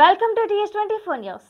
welcome to TS twenty four news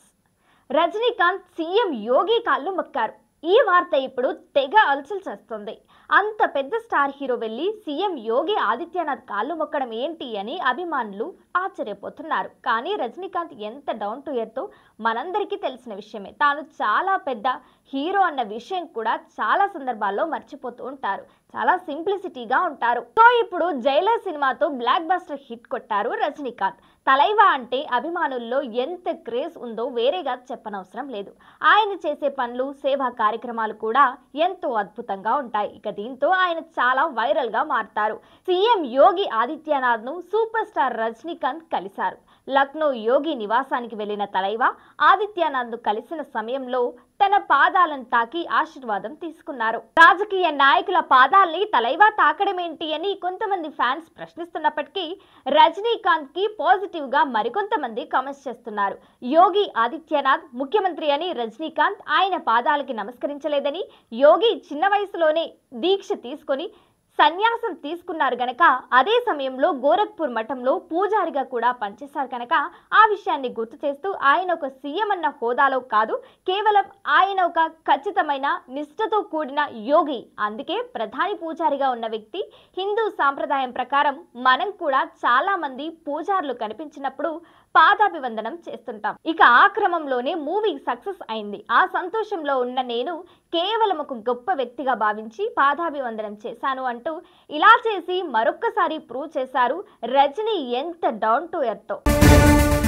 Rajinikanth CM Yogi కాళ్ళు మొక్కారు ఈ వార్త ఇప్పుడు తెగ అలసలు చేస్తుంది అంత పెద్ద స్టార్ హీరో వెళ్ళి సీఎం యోగి ఆదిత్యనాథ్ కాళ్ళు మొక్కడం ఏంటి అని అభిమానులు ఆశ్చర్యపోతున్నారు కానీ రజనీకాంత్ ఎంత డౌన్ టు ఇయర్తో మనందరికీ తెలిసిన విషయమే తాను చాలా పెద్ద హీరో అన్న విషయం కూడా చాలా సందర్భాల్లో మర్చిపోతూ ఉంటారు చాలా సింప్లిసిటీగా ఉంటారు సో ఇప్పుడు జైలర్ సినిమాతో బ్లాక్ బస్టర్ హిట్ కొట్టారు రజనీకాంత్ తలైవా అంటే అభిమానుల్లో ఎంత క్రేజ్ ఉందో వేరేగా చెప్పనవసరం లేదు ఆయన చేసే పనులు సేవా కార్యక్రమాలు కూడా ఎంతో అద్భుతంగా ఉంటాయి ఇక దీంతో ఆయన చాలా వైరల్గా మారుతారు సీఎం యోగి ఆదిత్యనాథ్ను సూపర్ స్టార్ రజనీకాంత్ కలిశారు లక్నో యోగి నివాసానికి వెళ్లిన తలైవా ఆదిత్యానంద్ కలిసిన సమయంలో తన పాదాలను తాకి ఆశీర్వాదం తీసుకున్నారు రాజకీయ నాయకుల పాదాల్ని తలైవా తాకడమేంటి అని కొంతమంది ఫ్యాన్స్ ప్రశ్నిస్తున్నప్పటికీ రజనీకాంత్ కి పాజిటివ్ గా మరికొంతమంది కామెంట్స్ చేస్తున్నారు యోగి ఆదిత్యనాథ్ ముఖ్యమంత్రి అని రజనీకాంత్ ఆయన పాదాలకి నమస్కరించలేదని యోగి చిన్న వయసులోనే దీక్ష తీసుకొని సన్యాసం తీసుకున్నారు గనక అదే సమయంలో గోరఖ్పూర్ మఠంలో పూజారిగా కూడా పనిచేశారు కనుక ఆ విషయాన్ని గుర్తు చేస్తూ ఆయన ఒక సీఎం అన్న హోదాలో కాదు కేవలం ఆయన ఒక ఖచ్చితమైన నిష్ఠతో కూడిన యోగి అందుకే ప్రధాని పూజారిగా ఉన్న వ్యక్తి హిందూ సాంప్రదాయం ప్రకారం మనం కూడా చాలామంది పూజారులు కనిపించినప్పుడు పాదాభివందనం చేస్తుంటాం ఇక ఆ క్రమంలోనే మూవీ సక్సెస్ అయింది ఆ సంతోషంలో ఉన్న నేను కేవలం ఒక గొప్ప వ్యక్తిగా భావించి పాదాభివందనం చేశాను అంటూ ఇలా చేసి మరొక్కసారి ప్రూవ్ చేశారు రజనీ ఎంత డౌన్ టు ఎర్త్